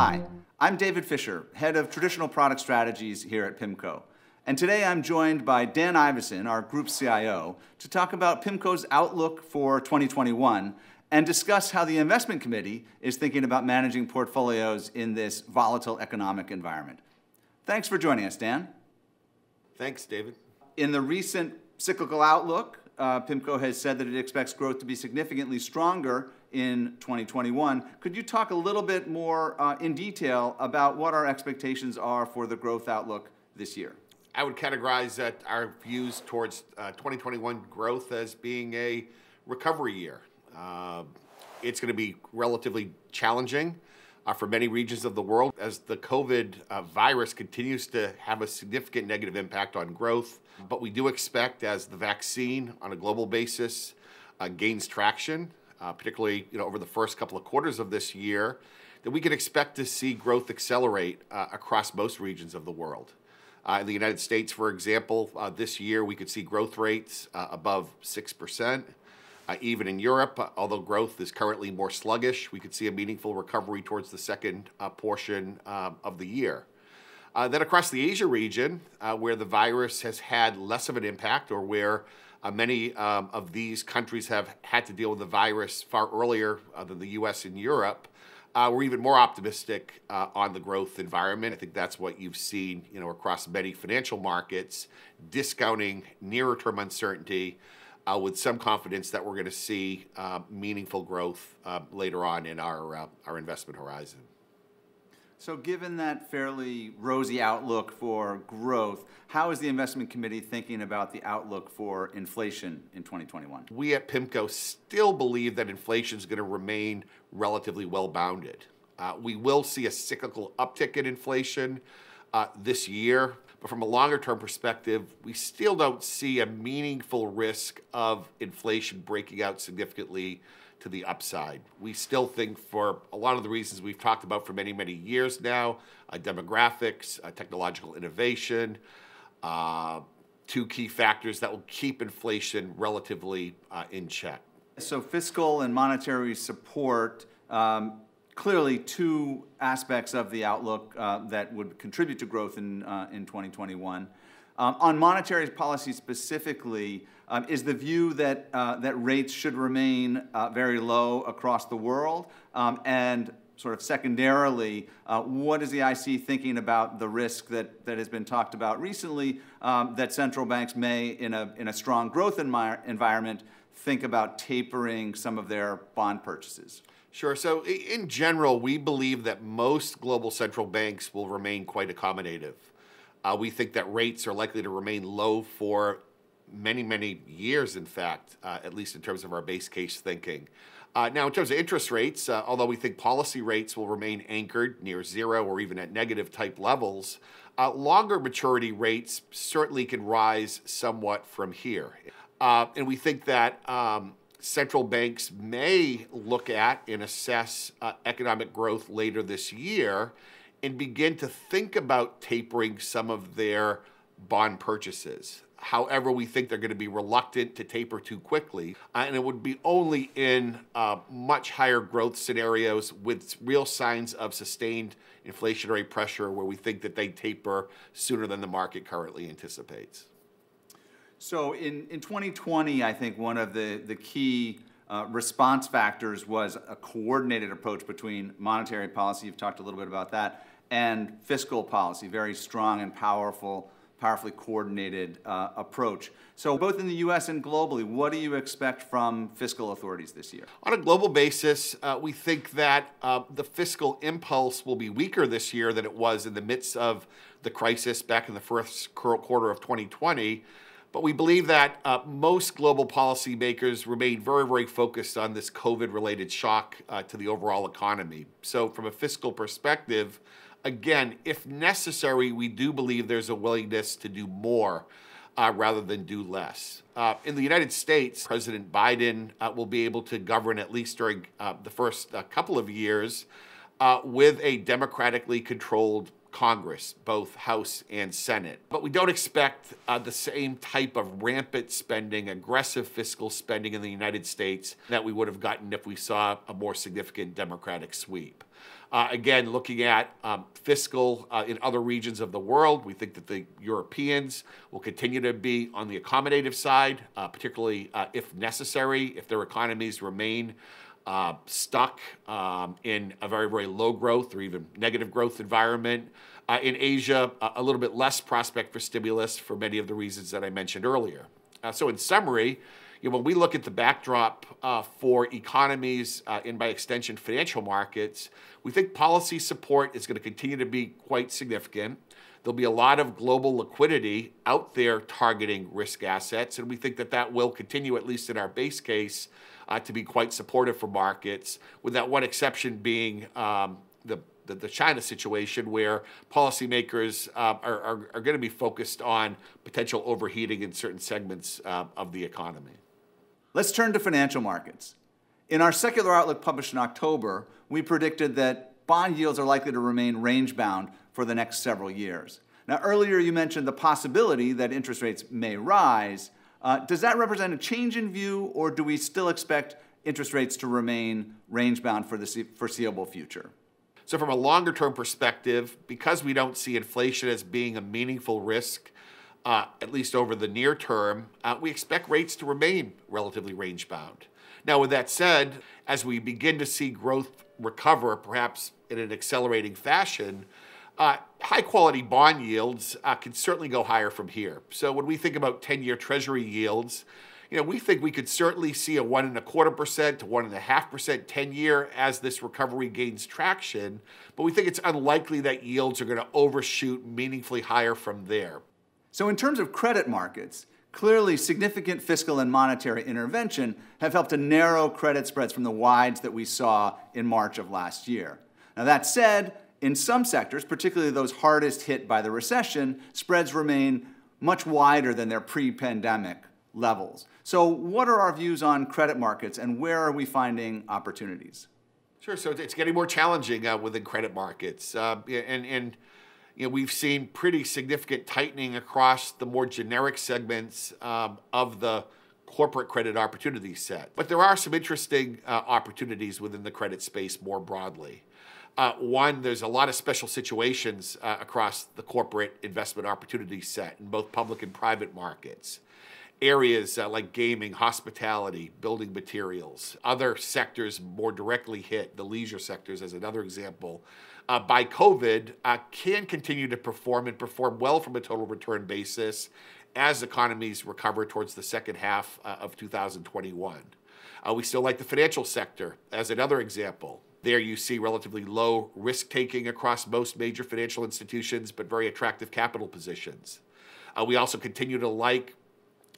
Hi, I'm David Fisher, head of traditional product strategies here at PIMCO. And today I'm joined by Dan Iverson, our group CIO, to talk about PIMCO's outlook for 2021 and discuss how the investment committee is thinking about managing portfolios in this volatile economic environment. Thanks for joining us, Dan. Thanks, David. In the recent cyclical outlook, uh, PIMCO has said that it expects growth to be significantly stronger in 2021. Could you talk a little bit more uh, in detail about what our expectations are for the growth outlook this year? I would categorize that our views towards uh, 2021 growth as being a recovery year. Uh, it's going to be relatively challenging uh, for many regions of the world as the COVID uh, virus continues to have a significant negative impact on growth. But we do expect as the vaccine on a global basis gains traction, uh, particularly you know, over the first couple of quarters of this year, that we can expect to see growth accelerate uh, across most regions of the world. Uh, in the United States, for example, uh, this year we could see growth rates uh, above 6%. Uh, even in Europe, although growth is currently more sluggish, we could see a meaningful recovery towards the second portion um, of the year. then across the Asia region, where the virus has had less of an impact or where uh, many um, of these countries have had to deal with the virus far earlier uh, than the US and Europe. Uh, we're even more optimistic uh, on the growth environment. I think that's what you've seen, you know, across many financial markets, discounting nearer-term uncertainty uh, with some confidence that we're going to see uh, meaningful growth later on in our our investment horizon. So given that fairly rosy outlook for growth, how is the investment committee thinking about the outlook for inflation in 2021? We at PIMCO still believe that inflation is going to remain relatively well-bounded. Uh, we will see a cyclical uptick in inflation uh, this year, but from a longer term perspective, we still don't see a meaningful risk of inflation breaking out significantly to the upside. We still think, for a lot of the reasons we've talked about for many, many years now uh, demographics, uh, technological innovation, uh, two key factors that will keep inflation relatively uh, in check. So, fiscal and monetary support. Um, clearly, two aspects of the outlook uh, that would contribute to growth in, uh, in 2021. Um, on monetary policy specifically, um, is the view that, uh, that rates should remain uh, very low across the world? Um, and sort of secondarily, uh, what is the IC thinking about the risk that, that has been talked about recently um, that central banks may, in a, in a strong growth enmi- environment, think about tapering some of their bond purchases? Sure. So, in general, we believe that most global central banks will remain quite accommodative. Uh, we think that rates are likely to remain low for many, many years, in fact, uh, at least in terms of our base case thinking. Uh, now, in terms of interest rates, uh, although we think policy rates will remain anchored near zero or even at negative type levels, uh, longer maturity rates certainly can rise somewhat from here. Uh, and we think that um, central banks may look at and assess uh, economic growth later this year and begin to think about tapering some of their bond purchases. However, we think they're going to be reluctant to taper too quickly. Uh, and it would be only in uh, much higher growth scenarios with real signs of sustained inflationary pressure where we think that they taper sooner than the market currently anticipates. So in, in 2020, I think one of the, the key uh, response factors was a coordinated approach between monetary policy, you've talked a little bit about that, and fiscal policy, very strong and powerful, powerfully coordinated uh, approach. So both in the U.S. and globally, what do you expect from fiscal authorities this year? On a global basis, uh, we think that uh, the fiscal impulse will be weaker this year than it was in the midst of the crisis back in the first quarter of 2020. But we believe that uh, most global policymakers remain very, very focused on this COVID related shock uh, to the overall economy. So, from a fiscal perspective, again, if necessary, we do believe there's a willingness to do more uh, rather than do less. Uh, in the United States, President Biden uh, will be able to govern at least during uh, the first couple of years with a democratically controlled Congress, both House and Senate. But we don't expect uh, the same type of rampant spending, aggressive fiscal spending in the United States that we would have gotten if we saw a more significant Democratic sweep. Uh, again, looking at um, fiscal uh, in other regions of the world, we think that the Europeans will continue to be on the accommodative side, uh, particularly uh, if necessary, if their economies remain uh, stuck um, in a very, very low growth or even negative growth environment. Uh, in Asia, a little bit less prospect for stimulus for many of the reasons that I mentioned earlier. Uh, so, in summary, you know, when we look at the backdrop uh, for economies uh, and by extension financial markets, we think policy support is going to continue to be quite significant. There'll be a lot of global liquidity out there targeting risk assets, and we think that that will continue, at least in our base case, uh, to be quite supportive for markets, with that one exception being um, the the, China situation where policymakers uh, are, are, are going to be focused on potential overheating in certain segments uh, of the economy. Let's turn to financial markets. In our secular outlook published in October, we predicted that bond yields are likely to remain range bound for the next several years. Now, earlier you mentioned the possibility that interest rates may rise, uh, does that represent a change in view, or do we still expect interest rates to remain range bound for the foreseeable future? So, from a longer term perspective, because we don't see inflation as being a meaningful risk, uh, at least over the near term, uh, we expect rates to remain relatively range bound. Now, with that said, as we begin to see growth recover, perhaps in an accelerating fashion, uh, high quality bond yields uh, can certainly go higher from here. So when we think about 10 year treasury yields, you know, we think we could certainly see a one and a quarter percent to one and a half percent 10 year as this recovery gains traction, but we think it's unlikely that yields are going to overshoot meaningfully higher from there. So, in terms of credit markets, clearly significant fiscal and monetary intervention have helped to narrow credit spreads from the wides that we saw in March of last year. Now, that said, in some sectors, particularly those hardest hit by the recession, spreads remain much wider than their pre pandemic levels. So, what are our views on credit markets and where are we finding opportunities? Sure. So, it's getting more challenging uh, within credit markets. Uh, and, and you know, we've seen pretty significant tightening across the more generic segments um, of the corporate credit opportunity set. But there are some interesting uh, opportunities within the credit space more broadly. Uh, one, there's a lot of special situations uh, across the corporate investment opportunity set in both public and private markets. Areas uh, like gaming, hospitality, building materials, other sectors more directly hit, the leisure sectors as another example, uh, by COVID uh, can continue to perform and perform well from a total return basis as economies recover towards the second half uh, of 2021. we still like the financial sector as another example. There you see relatively low risk taking across most major financial institutions, but very attractive capital positions. Uh, we also continue to like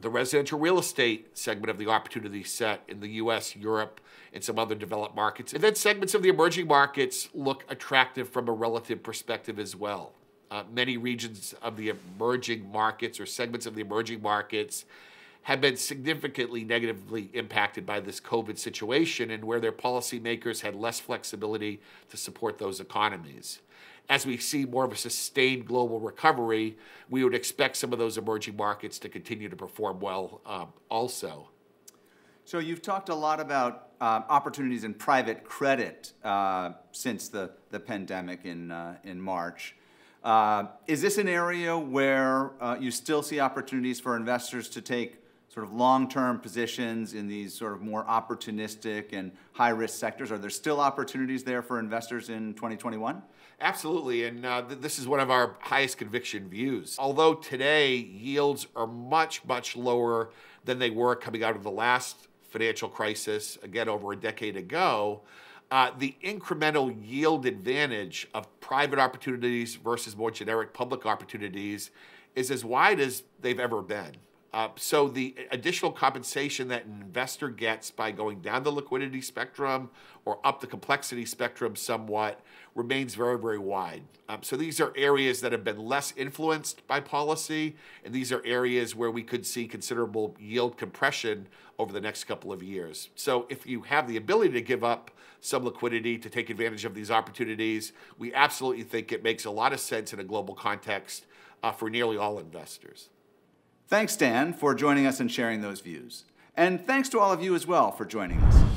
the residential real estate segment of the opportunity set in the US, Europe, and some other developed markets. And then segments of the emerging markets look attractive from a relative perspective as well. Uh, many regions of the emerging markets or segments of the emerging markets have been significantly negatively impacted by this COVID situation and where their policymakers had less flexibility to support those economies. As we see more of a sustained global recovery, we would expect some of those emerging markets to continue to perform well um, also. So you've talked a lot about uh, opportunities in private credit uh, since the, the pandemic in, uh, in March. Uh, is this an area where uh, you still see opportunities for investors to take sort of long-term positions in these sort of more opportunistic and high-risk sectors? Are there still opportunities there for investors in 2021? Absolutely, and uh, th this is one of our highest conviction views. Although today yields are much, much lower than they were coming out of the last financial crisis, again over a decade ago, uh, the incremental yield advantage of private opportunities versus more generic public opportunities is as wide as they've ever been. Uh, so the additional compensation that an investor gets by going down the liquidity spectrum or up the complexity spectrum somewhat remains very, very wide. Um, so these are areas that have been less influenced by policy, and these are areas where we could see considerable yield compression over the next couple of years. So if you have the ability to give up some liquidity to take advantage of these opportunities, we absolutely think it makes a lot of sense in a global context uh, for nearly all investors. Thanks, Dan, for joining us and sharing those views. And thanks to all of you as well for joining us.